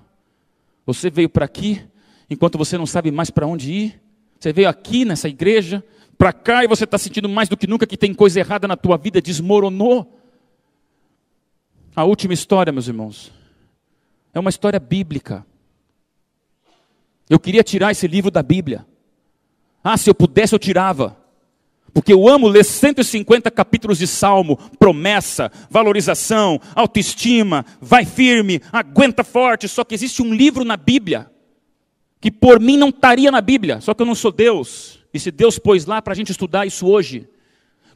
Você veio para aqui enquanto você não sabe mais para onde ir. Você veio aqui nessa igreja para cá e você está sentindo mais do que nunca que tem coisa errada na tua vida, desmoronou. A última história, meus irmãos, é uma história bíblica. Eu queria tirar esse livro da Bíblia. Ah, se eu pudesse, eu tirava. Porque eu amo ler 150 capítulos de salmo, promessa, valorização, autoestima, vai firme, aguenta forte. Só que existe um livro na Bíblia que por mim não estaria na Bíblia, só que eu não sou Deus. E se Deus pôs lá para a gente estudar isso hoje,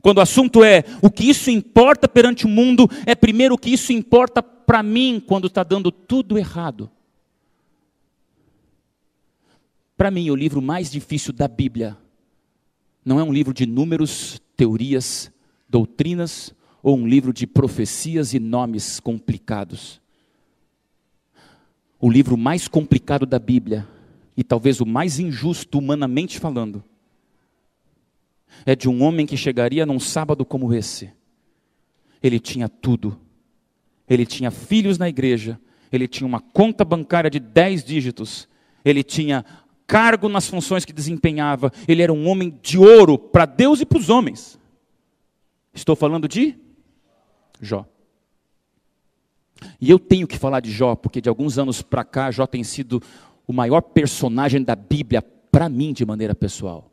quando o assunto é o que isso importa perante o mundo, é primeiro o que isso importa para mim quando está dando tudo errado. Para mim, o livro mais difícil da Bíblia não é um livro de números, teorias, doutrinas ou um livro de profecias e nomes complicados. O livro mais complicado da Bíblia e talvez o mais injusto humanamente falando é de um homem que chegaria num sábado como esse. Ele tinha tudo. Ele tinha filhos na igreja, ele tinha uma conta bancária de 10 dígitos, ele tinha cargo nas funções que desempenhava, ele era um homem de ouro para Deus e para os homens. Estou falando de Jó. E eu tenho que falar de Jó, porque de alguns anos para cá, Jó tem sido o maior personagem da Bíblia para mim de maneira pessoal.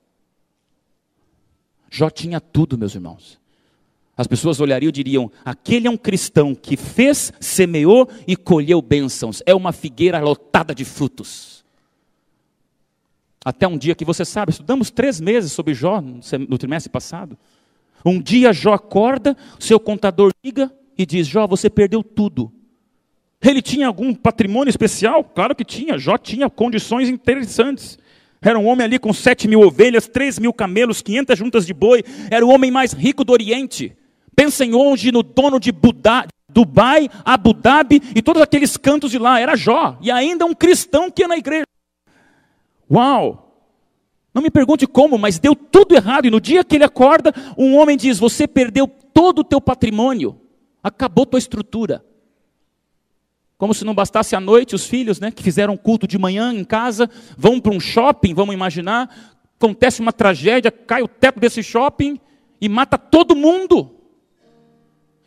Jó tinha tudo, meus irmãos. As pessoas olhariam e diriam: aquele é um cristão que fez, semeou e colheu bênçãos. É uma figueira lotada de frutos. Até um dia que você sabe, estudamos três meses sobre Jó no trimestre passado. Um dia Jó acorda, seu contador liga e diz: Jó, você perdeu tudo. Ele tinha algum patrimônio especial? Claro que tinha. Jó tinha condições interessantes. Era um homem ali com sete mil ovelhas, três mil camelos, quinhentas juntas de boi. Era o homem mais rico do Oriente. Pensem hoje no dono de Budá, Dubai, Abu Dhabi e todos aqueles cantos de lá. Era Jó. E ainda um cristão que ia na igreja. Uau! Não me pergunte como, mas deu tudo errado. E no dia que ele acorda, um homem diz: Você perdeu todo o teu patrimônio. Acabou tua estrutura. Como se não bastasse à noite, os filhos, né, que fizeram culto de manhã em casa, vão para um shopping, vamos imaginar, acontece uma tragédia, cai o teto desse shopping e mata todo mundo.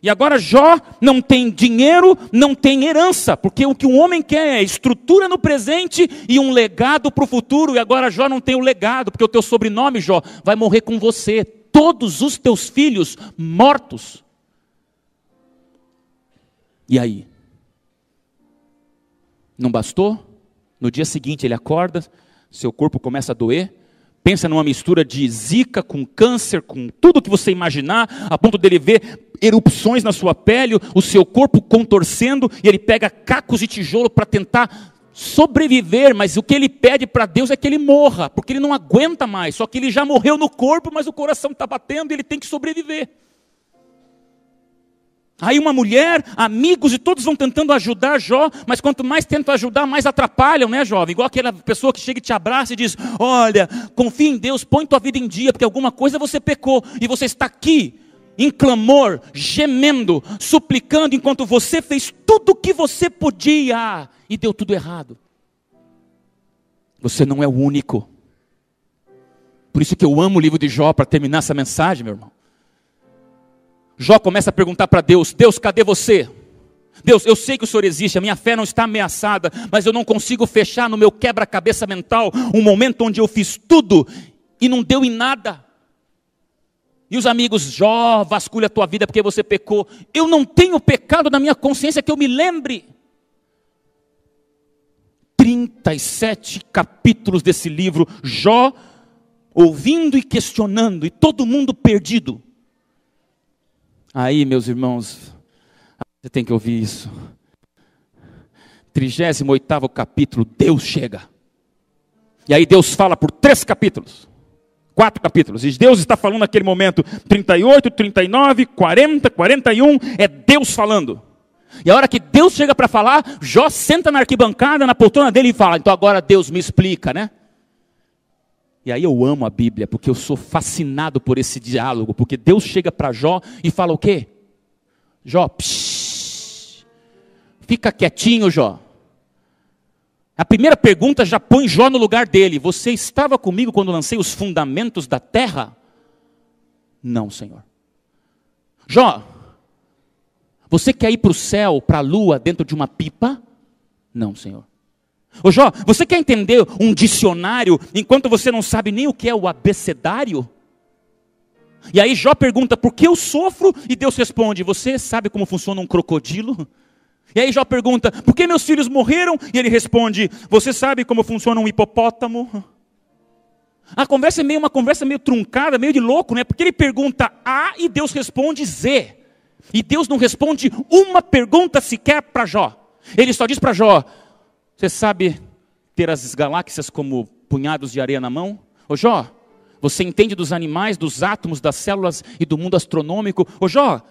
E agora Jó não tem dinheiro, não tem herança, porque o que um homem quer é estrutura no presente e um legado para o futuro. E agora Jó não tem o legado, porque o teu sobrenome, Jó, vai morrer com você. Todos os teus filhos mortos. E aí? Não bastou? No dia seguinte ele acorda, seu corpo começa a doer. Pensa numa mistura de zika com câncer, com tudo que você imaginar, a ponto dele ver erupções na sua pele, o seu corpo contorcendo, e ele pega cacos de tijolo para tentar sobreviver, mas o que ele pede para Deus é que ele morra, porque ele não aguenta mais. Só que ele já morreu no corpo, mas o coração está batendo e ele tem que sobreviver. Aí uma mulher, amigos e todos vão tentando ajudar Jó, mas quanto mais tentam ajudar, mais atrapalham, né, jovem? Igual aquela pessoa que chega e te abraça e diz: Olha, confia em Deus, põe tua vida em dia, porque alguma coisa você pecou e você está aqui em clamor, gemendo, suplicando, enquanto você fez tudo o que você podia e deu tudo errado. Você não é o único. Por isso que eu amo o livro de Jó para terminar essa mensagem, meu irmão. Jó começa a perguntar para Deus: Deus, cadê você? Deus, eu sei que o Senhor existe, a minha fé não está ameaçada, mas eu não consigo fechar no meu quebra-cabeça mental um momento onde eu fiz tudo e não deu em nada. E os amigos, Jó, vasculha a tua vida porque você pecou. Eu não tenho pecado na minha consciência que eu me lembre. 37 capítulos desse livro, Jó ouvindo e questionando, e todo mundo perdido. Aí, meus irmãos, você tem que ouvir isso. 38 capítulo, Deus chega. E aí Deus fala por três capítulos. Quatro capítulos. E Deus está falando naquele momento, 38, 39, 40, 41, é Deus falando. E a hora que Deus chega para falar, Jó senta na arquibancada, na poltrona dele e fala: Então agora Deus me explica, né? E aí eu amo a Bíblia, porque eu sou fascinado por esse diálogo, porque Deus chega para Jó e fala o quê? Jó, psh, fica quietinho, Jó. A primeira pergunta já põe Jó no lugar dele. Você estava comigo quando lancei os fundamentos da terra? Não, Senhor. Jó, você quer ir para o céu, para a lua, dentro de uma pipa? Não, Senhor. Ô Jó, você quer entender um dicionário enquanto você não sabe nem o que é o abecedário? E aí Jó pergunta: por que eu sofro? E Deus responde: você sabe como funciona um crocodilo? E aí Jó pergunta: por que meus filhos morreram? E ele responde: você sabe como funciona um hipopótamo? A conversa é meio uma conversa meio truncada, meio de louco, né? Porque ele pergunta A e Deus responde Z. E Deus não responde uma pergunta sequer para Jó. Ele só diz para Jó: você sabe ter as galáxias como punhados de areia na mão? Ô Jó, você entende dos animais, dos átomos, das células e do mundo astronômico? Ô Jó,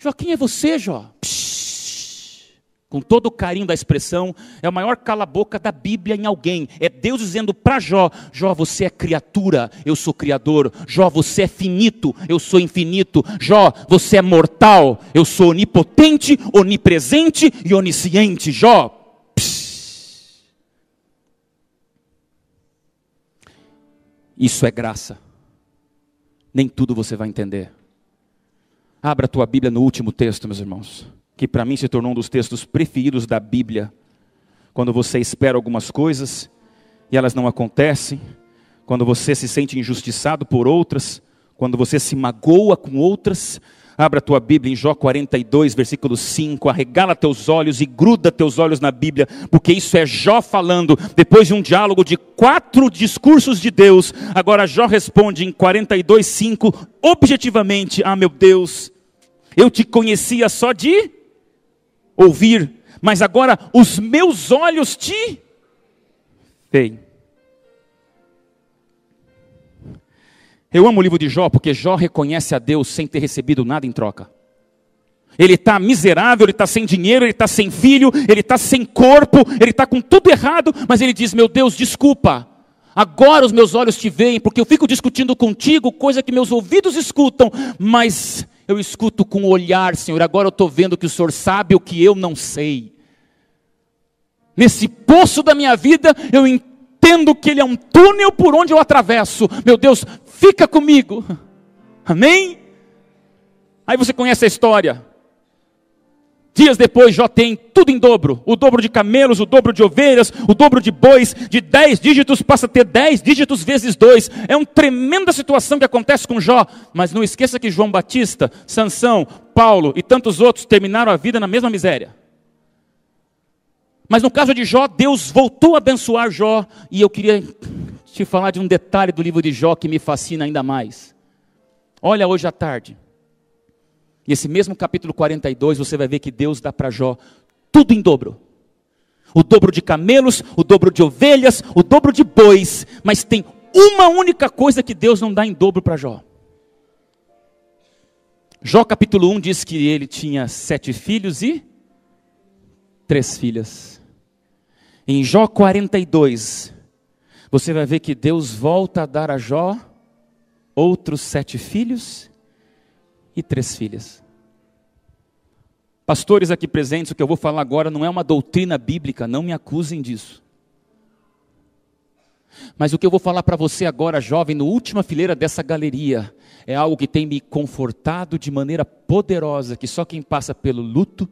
Jó, quem é você, Jó? Psh, com todo o carinho da expressão, é o maior cala-boca da Bíblia em alguém. É Deus dizendo para Jó: Jó, você é criatura, eu sou criador. Jó, você é finito, eu sou infinito. Jó, você é mortal, eu sou onipotente, onipresente e onisciente. Jó, Isso é graça. Nem tudo você vai entender. Abra a tua Bíblia no último texto, meus irmãos, que para mim se tornou um dos textos preferidos da Bíblia. Quando você espera algumas coisas e elas não acontecem, quando você se sente injustiçado por outras, quando você se magoa com outras, Abra a tua Bíblia em Jó 42, versículo 5. Arregala teus olhos e gruda teus olhos na Bíblia, porque isso é Jó falando. Depois de um diálogo de quatro discursos de Deus, agora Jó responde em 42, 5, objetivamente: Ah, meu Deus, eu te conhecia só de ouvir, mas agora os meus olhos te veem. Eu amo o livro de Jó, porque Jó reconhece a Deus sem ter recebido nada em troca. Ele está miserável, ele está sem dinheiro, ele está sem filho, ele está sem corpo, ele está com tudo errado, mas ele diz: Meu Deus, desculpa, agora os meus olhos te veem, porque eu fico discutindo contigo, coisa que meus ouvidos escutam, mas eu escuto com o olhar, Senhor, agora eu estou vendo que o Senhor sabe o que eu não sei. Nesse poço da minha vida, eu entendo que ele é um túnel por onde eu atravesso. Meu Deus, fica comigo. Amém? Aí você conhece a história. Dias depois, Jó tem tudo em dobro: o dobro de camelos, o dobro de ovelhas, o dobro de bois. De dez dígitos passa a ter dez dígitos vezes dois. É uma tremenda situação que acontece com Jó. Mas não esqueça que João Batista, Sansão, Paulo e tantos outros terminaram a vida na mesma miséria. Mas no caso de Jó, Deus voltou a abençoar Jó. E eu queria te falar de um detalhe do livro de Jó que me fascina ainda mais. Olha hoje à tarde. E esse mesmo capítulo 42, você vai ver que Deus dá para Jó tudo em dobro. O dobro de camelos, o dobro de ovelhas, o dobro de bois, mas tem uma única coisa que Deus não dá em dobro para Jó. Jó capítulo 1 diz que ele tinha sete filhos e três filhas. Em Jó 42, você vai ver que Deus volta a dar a Jó outros sete filhos e três filhas. Pastores aqui presentes, o que eu vou falar agora não é uma doutrina bíblica, não me acusem disso. Mas o que eu vou falar para você agora, jovem, no última fileira dessa galeria, é algo que tem me confortado de maneira poderosa, que só quem passa pelo luto,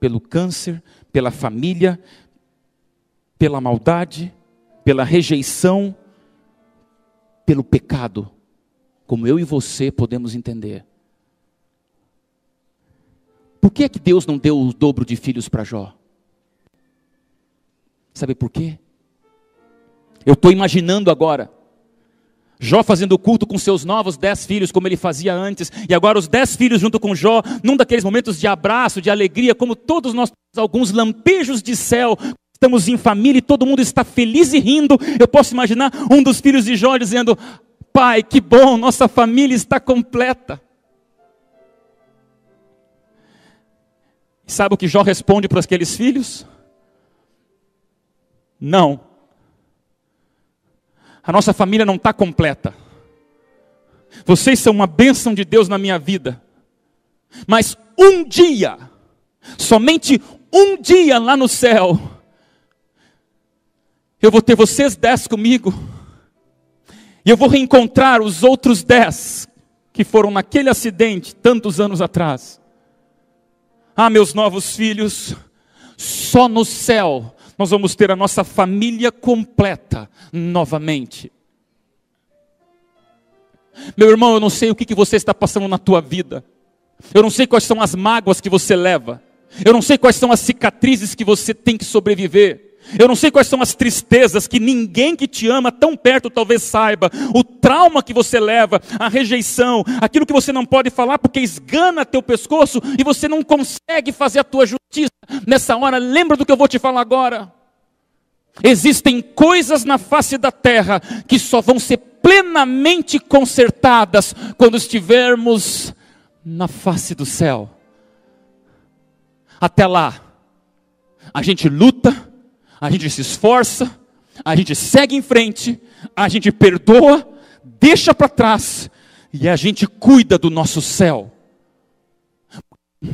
pelo câncer, pela família, pela maldade, pela rejeição, pelo pecado, como eu e você podemos entender. Por que é que Deus não deu o dobro de filhos para Jó? Sabe por quê? Eu estou imaginando agora. Jó fazendo culto com seus novos dez filhos, como ele fazia antes, e agora os dez filhos junto com Jó, num daqueles momentos de abraço, de alegria, como todos nós temos alguns lampejos de céu, estamos em família e todo mundo está feliz e rindo. Eu posso imaginar um dos filhos de Jó dizendo: Pai, que bom, nossa família está completa. E sabe o que Jó responde para aqueles filhos? Não. A nossa família não está completa. Vocês são uma bênção de Deus na minha vida. Mas um dia, somente um dia lá no céu, eu vou ter vocês dez comigo, e eu vou reencontrar os outros dez que foram naquele acidente tantos anos atrás. Ah, meus novos filhos, só no céu nós vamos ter a nossa família completa novamente. Meu irmão, eu não sei o que, você está passando na tua vida. Eu não sei quais são as mágoas que você leva. Eu não sei quais são as cicatrizes que você tem que sobreviver. Eu não sei quais são as tristezas que ninguém que te ama tão perto talvez saiba, o trauma que você leva, a rejeição, aquilo que você não pode falar porque esgana teu pescoço e você não consegue fazer a tua justiça. Nessa hora, lembra do que eu vou te falar agora. Existem coisas na face da terra que só vão ser plenamente consertadas quando estivermos na face do céu. Até lá, a gente luta, a gente se esforça, a gente segue em frente, a gente perdoa, deixa para trás e a gente cuida do nosso céu.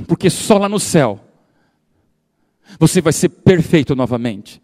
Porque só lá no céu você vai ser perfeito novamente.